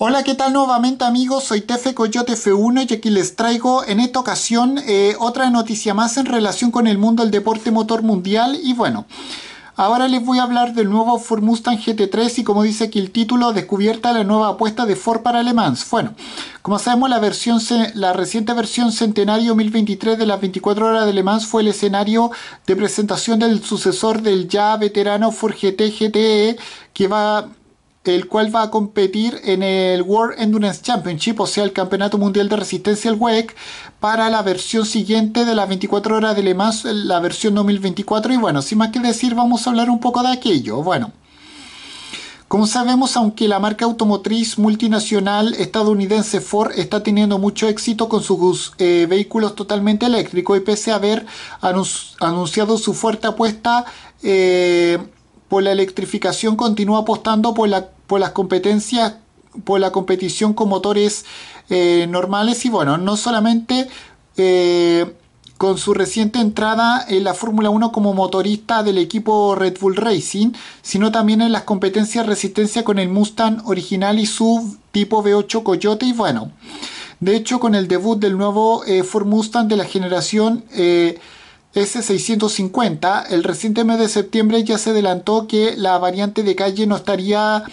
Hola, ¿qué tal nuevamente amigos? Soy Tefe Coyote F1 y aquí les traigo en esta ocasión eh, otra noticia más en relación con el mundo del deporte motor mundial y bueno... Ahora les voy a hablar del nuevo Ford Mustang GT3 y como dice aquí el título, descubierta la nueva apuesta de Ford para Le Mans. Bueno, como sabemos la, versión, la reciente versión Centenario 1023 de las 24 horas de Le Mans fue el escenario de presentación del sucesor del ya veterano Ford GT GTE que va el cual va a competir en el World Endurance Championship, o sea, el Campeonato Mundial de Resistencia, el WEC, para la versión siguiente de las 24 horas de Le Mans, la versión 2024. Y bueno, sin más que decir, vamos a hablar un poco de aquello. Bueno. Como sabemos, aunque la marca automotriz multinacional estadounidense Ford está teniendo mucho éxito con sus eh, vehículos totalmente eléctricos y pese a haber anunciado su fuerte apuesta eh, por la electrificación, continúa apostando por la por las competencias, por la competición con motores eh, normales y bueno, no solamente eh, con su reciente entrada en la Fórmula 1 como motorista del equipo Red Bull Racing, sino también en las competencias resistencia con el Mustang original y su tipo V8 Coyote y bueno, de hecho con el debut del nuevo eh, Ford Mustang de la generación S650, el reciente mes de septiembre ya se adelantó que la variante de calle no estaría,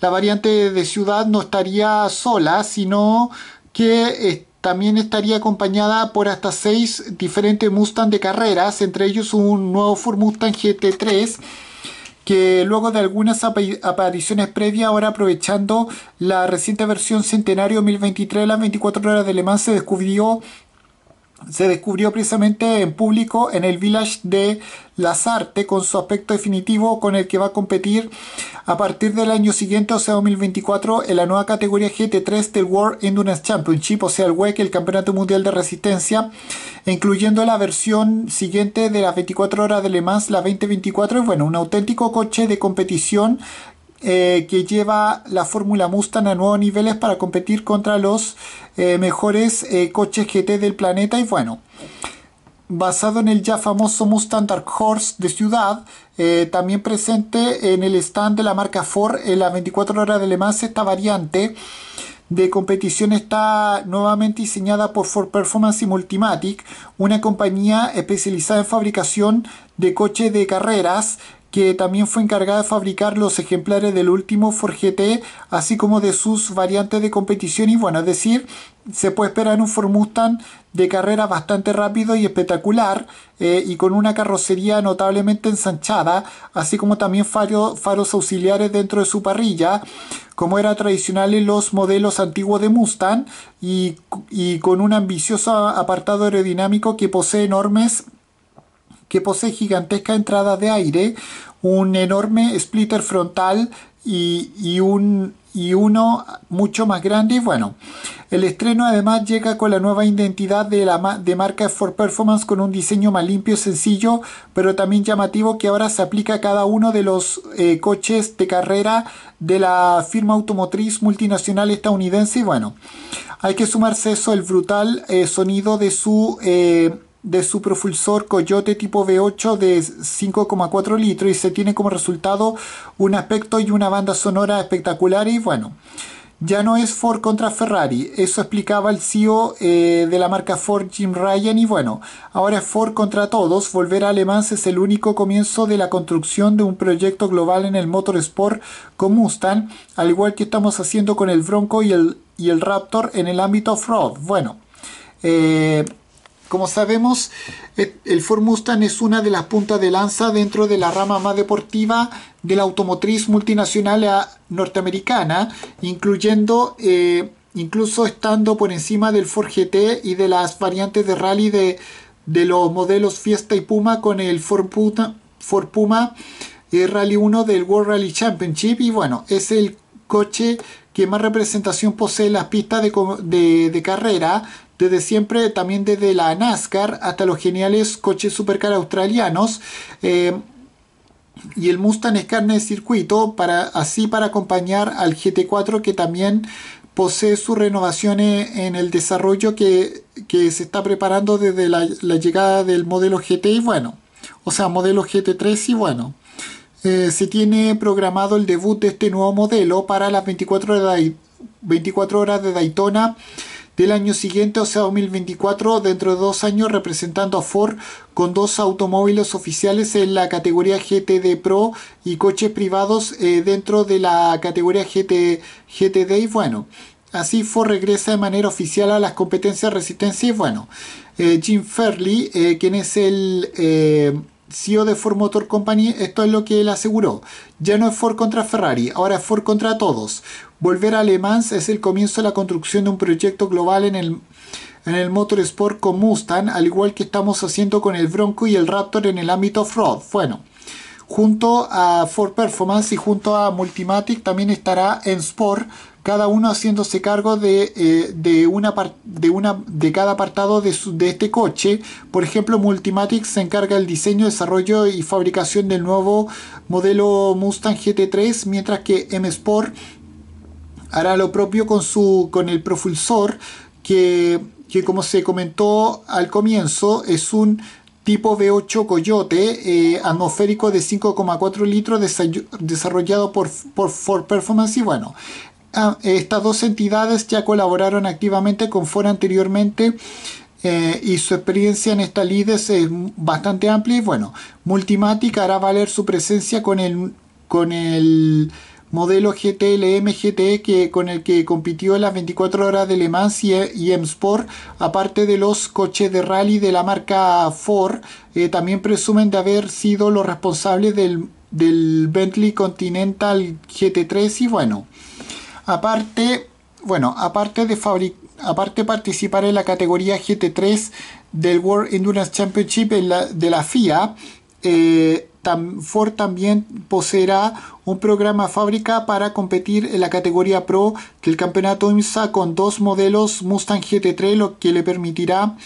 la variante de ciudad no estaría sola, sino que eh, también estaría acompañada por hasta seis diferentes Mustang de carreras, entre ellos un nuevo Ford Mustang GT3 que luego de algunas apariciones previas, ahora aprovechando la reciente versión Centenario 1023 de las 24 horas de Le Mans, se descubrió se descubrió precisamente en público en el Village de Lazarte con su aspecto definitivo con el que va a competir a partir del año siguiente, o sea 2024, en la nueva categoría GT3 del World Endurance Championship, o sea el WEC, el Campeonato Mundial de Resistencia, incluyendo la versión siguiente de las 24 horas de Le Mans, la 2024, es bueno, un auténtico coche de competición eh, que lleva la Fórmula Mustang a nuevos niveles para competir contra los eh, mejores eh, coches GT del planeta y bueno. Basado en el ya famoso Mustang Dark Horse de ciudad, también presente en el stand de la marca Ford en las 24 horas de Le Mans, esta variante de competición está nuevamente diseñada por Ford Performance y Multimatic, una compañía especializada en fabricación de coches de carreras que también fue encargada de fabricar los ejemplares del último Ford así como de sus variantes de competición. Y bueno, es decir, se puede esperar un Ford Mustang de carrera bastante rápido y espectacular eh, y con una carrocería notablemente ensanchada, así como también faros, faros auxiliares dentro de su parrilla, como era tradicional en los modelos antiguos de Mustang y, y con un ambicioso apartado aerodinámico que posee enormes que posee gigantesca entrada de aire, un enorme splitter frontal y, y, un, y uno mucho más grande. Y bueno, el estreno además llega con la nueva identidad de, la de marca for Performance con un diseño más limpio, y sencillo, pero también llamativo que ahora se aplica a cada uno de los eh, coches de carrera de la firma automotriz multinacional estadounidense. Y bueno, hay que sumarse eso, el brutal eh, sonido de su... Eh, de su propulsor Coyote tipo V8 de 5,4 litros y se tiene como resultado un aspecto y una banda sonora espectacular y bueno, ya no es Ford contra Ferrari, eso explicaba el CEO eh, de la marca Ford Jim Ryan y bueno, ahora es Ford contra todos, volver a Alemán es el único comienzo de la construcción de un proyecto global en el motorsport con Mustang, al igual que estamos haciendo con el Bronco y el, y el Raptor en el ámbito off-road. Bueno, eh, como sabemos, eh, el Ford Mustang es una de las puntas de lanza dentro de la rama más deportiva de la automotriz multinacional ah, norteamericana, incluyendo eh, incluso estando por encima del Ford GT y de las variantes de rally de, los modelos Fiesta y Puma con el Ford Puma, eh, Rally 1 del World Rally Championship y bueno, es el coche que más representación posee en las pistas de, de, de carrera desde siempre, también desde la NASCAR hasta los geniales coches supercar australianos. Eh, y el Mustang es carne de circuito, para, así para acompañar al GT4 que también posee sus renovaciones en el desarrollo que, se está preparando desde la, llegada del modelo GT y bueno, o sea, modelo GT3 y bueno. Eh, se tiene programado el debut de este nuevo modelo para las 24 horas de Daytona del año siguiente, o sea 2024, dentro de dos años, representando a Ford con dos automóviles oficiales en la categoría GTD Pro y coches privados eh, dentro de la categoría GT, GTD. Y bueno, así Ford regresa de manera oficial a las competencias de resistencia. Y bueno, eh, Jim Fairley, eh, quien es el. CEO de Ford Motor Company, esto es lo que él aseguró. Ya no es Ford contra Ferrari, ahora es Ford contra todos. Volver a Le es el comienzo de la construcción de un proyecto global en el, en el motorsport con Mustang, al igual que estamos haciendo con el Bronco y el Raptor en el ámbito off-road. Bueno, junto a Ford Performance y junto a Multimatic también estará en Sport, cada uno haciéndose cargo de, eh, de, de, una, de cada apartado de, de, este coche. Por ejemplo, Multimatic se encarga del diseño, desarrollo y fabricación del nuevo modelo Mustang GT3, mientras que M Sport hará lo propio con, su, con el Profulsor, que, como se comentó al comienzo es un tipo V8 Coyote eh, atmosférico de 5,4 litros desarrollado por, por Ford Performance y bueno ah, estas dos entidades ya colaboraron activamente con Ford anteriormente eh, y su experiencia en esta lides es bastante amplia y bueno Multimatic hará valer su presencia con el con el modelo GTLM GT e que, con el que compitió en las 24 horas de Le Mans y, y Sport, aparte de los coches de rally de la marca Ford, eh, también presumen de haber sido los responsables del, Bentley Continental GT3 y bueno, aparte, bueno, aparte de aparte participar en la categoría GT3 del World Endurance Championship de la FIA, eh, Ford también poseerá un programa fábrica para competir en la categoría Pro del campeonato IMSA con dos modelos Mustang GT3, lo que le permitirá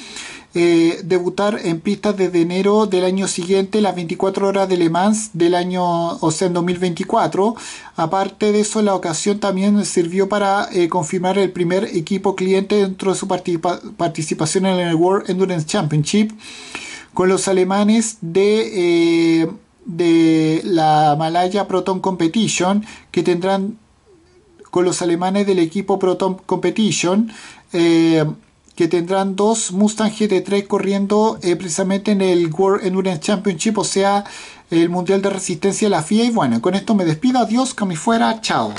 eh, debutar en pistas desde enero del año siguiente, las 24 horas de Le Mans del año, o sea, en 2024. Aparte de eso, la ocasión también sirvió para eh, confirmar el primer equipo cliente dentro de su participación en el World Endurance Championship con los alemanes de eh, de la Malaya Proton Competition que tendrán con los alemanes del equipo Proton Competition eh, que tendrán dos Mustang GT3 corriendo eh, precisamente en el World Endurance Championship, o sea, el Mundial de Resistencia de la FIA. Y bueno, con esto me despido, adiós, que me fuera, chao.